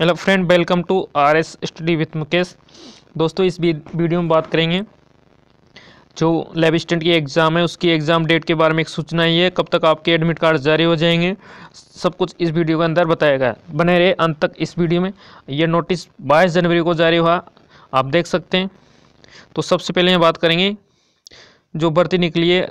hello friend welcome to R S study with Mukesh दोस्तों इस video में बात करेंगे जो लैब स्टेंट की एग्ज़ाम है उसकी एग्ज़ाम डेट के बारे में एक सूचना ही है कब तक आपके एडमिट कार्ड जारी हो जाएंगे सब कुछ इस वीडियो के अंदर बताया गया बने रहे अंत तक इस वीडियो में यह नोटिस बाईस जनवरी को जारी हुआ आप देख सकते हैं तो सबसे पहले हम बात करेंगे जो भर्ती निकली है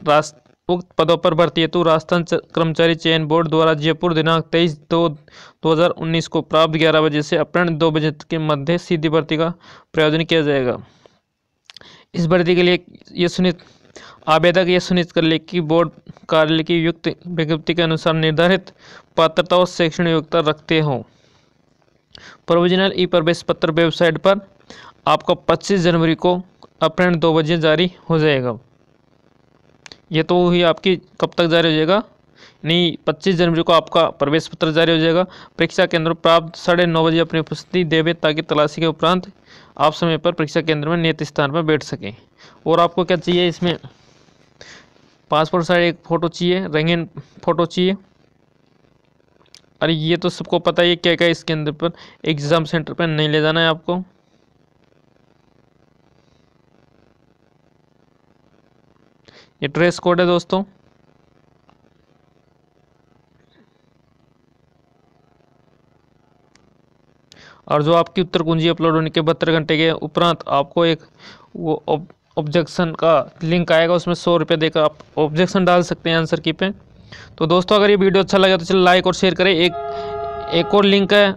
उक्त पदों पर भर्ती हेतु राजस्थान कर्मचारी चयन बोर्ड द्वारा जयपुर दिनांक तेईस दो दो हज़ार उन्नीस को प्राप्त ग्यारह बजे से अपराह्न दो बजे के मध्य सीधी भर्ती का प्रयोजन किया जाएगा इस भर्ती के लिए यह सुनिश्चित आवेदक यह सुनिश्चित कर ले कि बोर्ड कार्यालय की युक्त विज्ञप्ति के अनुसार निर्धारित पात्रता और शैक्षणिक योग्यता रखते हों प्रोविजनल ई प्रवेश पत्र वेबसाइट पर आपको 25 जनवरी को अपराह्न दो बजे जारी हो जाएगा ये तो ही आपकी कब तक जारी हो जाएगा नहीं पच्चीस जनवरी को आपका प्रवेश पत्र जारी हो जाएगा परीक्षा केंद्र प्राप्त साढ़े नौ बजे अपनी उपस्थिति देवे ताकि तलाशी के उपरांत आप समय पर परीक्षा केंद्र में नियत स्थान पर बैठ सकें और आपको क्या चाहिए इसमें पासपोर्ट साइज एक फ़ोटो चाहिए रंगीन फ़ोटो चाहिए अरे ये तो सबको पता ही है क्या क्या इसके अंदर पर एग्ज़ाम सेंटर पर नहीं ले जाना है आपको ये ट्रेस कोड है दोस्तों और जो आपकी उत्तर कुंजी अपलोड होने के बहत्तर घंटे के उपरांत आपको एक वो ऑब्जेक्शन का लिंक आएगा उसमें सौ रुपये देकर आप ऑब्जेक्शन डाल सकते हैं आंसर की पे तो दोस्तों अगर ये वीडियो अच्छा लगा तो चलो लाइक और शेयर करें एक एक और लिंक है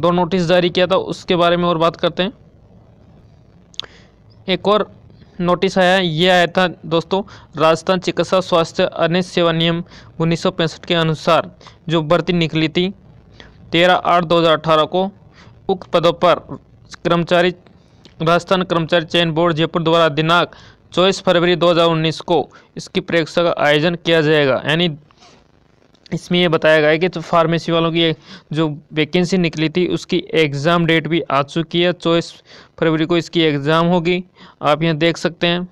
दो नोटिस जारी किया था उसके बारे में और बात करते हैं एक और नोटिस आया ये आया था दोस्तों राजस्थान चिकित्सा स्वास्थ्य अन्य सेवा नियम उन्नीस के अनुसार जो भर्ती निकली थी तेरह आठ 2018 को उक्त पदों पर कर्मचारी राजस्थान कर्मचारी चयन बोर्ड जयपुर द्वारा दिनांक चौबीस फरवरी 2019 को इसकी परीक्षा का आयोजन किया जाएगा यानी इसमें यह बताया गया है कि तो फार्मेसी वालों की जो वैकेंसी निकली थी उसकी एग्ज़ाम डेट भी आ चुकी है चौबीस तो फरवरी को इसकी एग्ज़ाम होगी आप यहाँ देख सकते हैं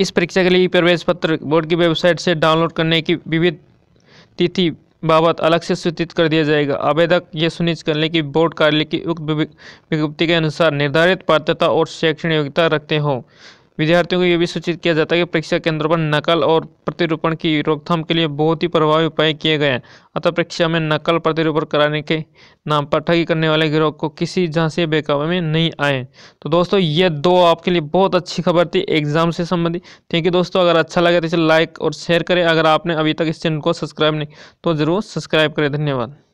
इस परीक्षा के लिए प्रवेश पत्र बोर्ड की वेबसाइट से डाउनलोड करने की विविध तिथि बाबत अलग से सूचित कर दिया जाएगा आवेदक यह सुनिश्चित कर लें कि बोर्ड कार्यालय की उक्त विज्ञप्ति के अनुसार निर्धारित पात्रता और शैक्षणिक योग्यता रखते हों विद्यार्थियों को यह भी सूचित किया जाता है कि परीक्षा केंद्रों पर नकल और प्रतिरूपण की रोकथाम के लिए बहुत ही प्रभावी उपाय किए गए हैं अतः परीक्षा में नकल प्रतिरूपण कराने के नाम पर ठगी करने वाले गिरोह को किसी झांसी बेकाबे में नहीं आए तो दोस्तों ये दो आपके लिए बहुत अच्छी खबर थी एग्जाम से संबंधित थैंक यू दोस्तों अगर अच्छा लगे तो इसे लाइक और शेयर करें अगर आपने अभी तक इस चैनल को सब्सक्राइब नहीं तो ज़रूर सब्सक्राइब करें धन्यवाद